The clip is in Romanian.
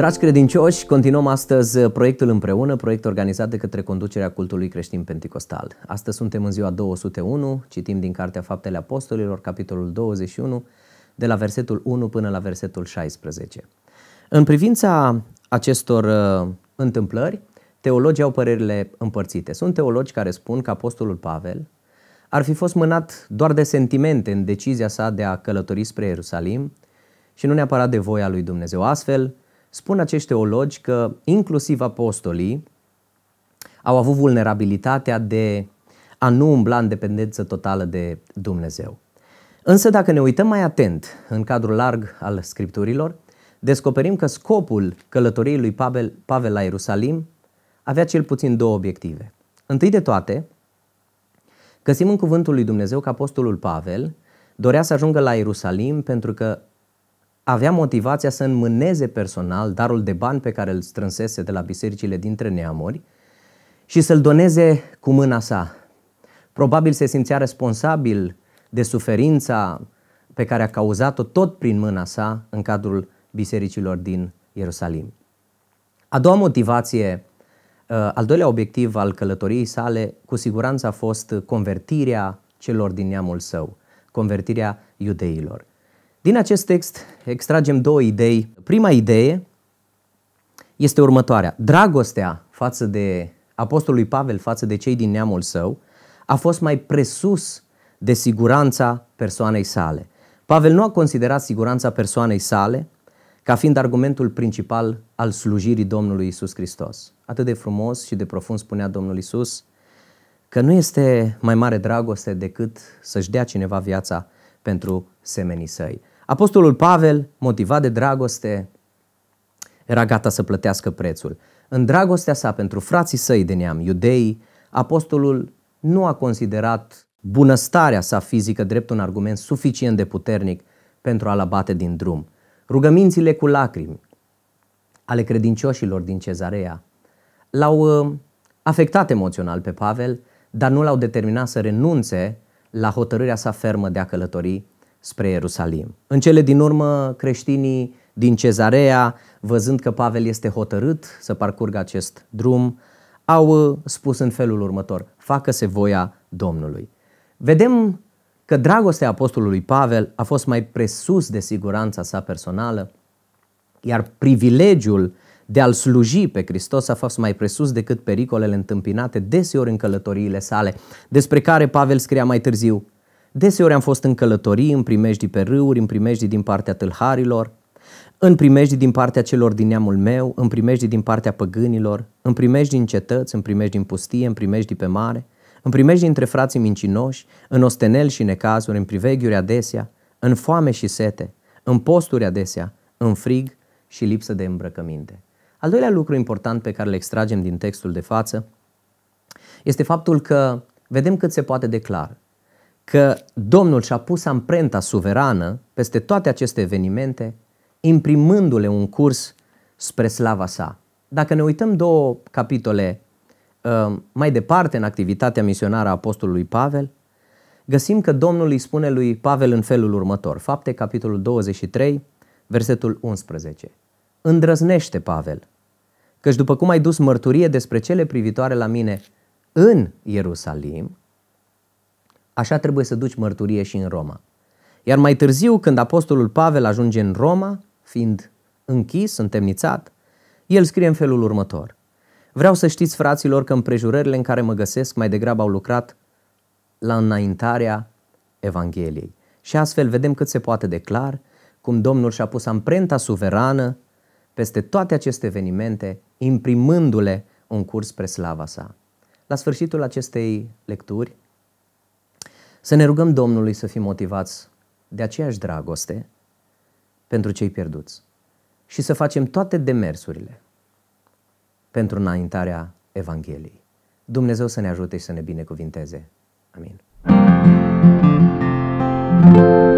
Dragi credincioși, continuăm astăzi proiectul împreună, proiect organizat de către conducerea cultului creștin pentecostal. Astăzi suntem în ziua 201, citim din Cartea Faptele Apostolilor, capitolul 21, de la versetul 1 până la versetul 16. În privința acestor uh, întâmplări, teologii au părerile împărțite. Sunt teologi care spun că Apostolul Pavel ar fi fost mânat doar de sentimente în decizia sa de a călători spre Ierusalim și nu neapărat de voia lui Dumnezeu. Astfel, Spun acești teologi că inclusiv apostolii au avut vulnerabilitatea de a nu umbla în dependență totală de Dumnezeu. Însă dacă ne uităm mai atent în cadrul larg al scripturilor, descoperim că scopul călătoriei lui Pavel, Pavel la Ierusalim avea cel puțin două obiective. Întâi de toate, găsim în cuvântul lui Dumnezeu că apostolul Pavel dorea să ajungă la Ierusalim pentru că avea motivația să înmâneze personal darul de bani pe care îl strânsese de la bisericile dintre neamuri și să-l doneze cu mâna sa. Probabil se simțea responsabil de suferința pe care a cauzat-o tot prin mâna sa în cadrul bisericilor din Ierusalim. A doua motivație, uh, al doilea obiectiv al călătoriei sale, cu siguranță a fost convertirea celor din neamul său, convertirea iudeilor. Din acest text extragem două idei. Prima idee este următoarea. Dragostea față de apostolului Pavel, față de cei din neamul său, a fost mai presus de siguranța persoanei sale. Pavel nu a considerat siguranța persoanei sale ca fiind argumentul principal al slujirii Domnului Isus Hristos. Atât de frumos și de profund spunea Domnul Isus că nu este mai mare dragoste decât să-și dea cineva viața pentru semenii săi. Apostolul Pavel, motivat de dragoste, era gata să plătească prețul. În dragostea sa pentru frații săi de neam, iudei, apostolul nu a considerat bunăstarea sa fizică drept un argument suficient de puternic pentru a-l abate din drum. Rugămințile cu lacrimi ale credincioșilor din cezarea l-au ă, afectat emoțional pe Pavel, dar nu l-au determinat să renunțe la hotărârea sa fermă de a călători spre Ierusalim. În cele din urmă, creștinii din Cezarea, văzând că Pavel este hotărât să parcurgă acest drum, au uh, spus în felul următor, facă-se voia Domnului. Vedem că dragostea apostolului Pavel a fost mai presus de siguranța sa personală, iar privilegiul de a-L sluji pe Hristos a fost mai presus decât pericolele întâmpinate deseori în călătoriile sale, despre care Pavel scria mai târziu, Deseori am fost în călătorii, în primejdii pe râuri, în primejdii din partea tâlharilor, în primejdii din partea celor din neamul meu, în primejdii din partea păgânilor, în primejdii din cetăți, în primejdii din pustie, în primejdii pe mare, în primejdii dintre frații mincinoși, în ostenel și necazuri, în priveghiuri adesea, în foame și sete, în posturi adesea, în frig și lipsă de îmbrăcăminte. Al doilea lucru important pe care îl extragem din textul de față este faptul că vedem cât se poate de clar că Domnul și-a pus amprenta suverană peste toate aceste evenimente, imprimându-le un curs spre slava sa. Dacă ne uităm două capitole uh, mai departe în activitatea misionară a apostolului Pavel, găsim că Domnul îi spune lui Pavel în felul următor, Fapte, capitolul 23, versetul 11. Îndrăznește, Pavel, căci după cum ai dus mărturie despre cele privitoare la mine în Ierusalim, Așa trebuie să duci mărturie și în Roma. Iar mai târziu, când apostolul Pavel ajunge în Roma, fiind închis, întemnițat, el scrie în felul următor. Vreau să știți, fraților, că împrejurările în care mă găsesc mai degrabă au lucrat la înaintarea Evangheliei. Și astfel vedem cât se poate de clar cum Domnul și-a pus amprenta suverană peste toate aceste evenimente, imprimându-le un curs spre slava sa. La sfârșitul acestei lecturi, să ne rugăm Domnului să fim motivați de aceeași dragoste pentru cei pierduți și să facem toate demersurile pentru înaintarea Evangheliei. Dumnezeu să ne ajute și să ne binecuvinteze. Amin. thank you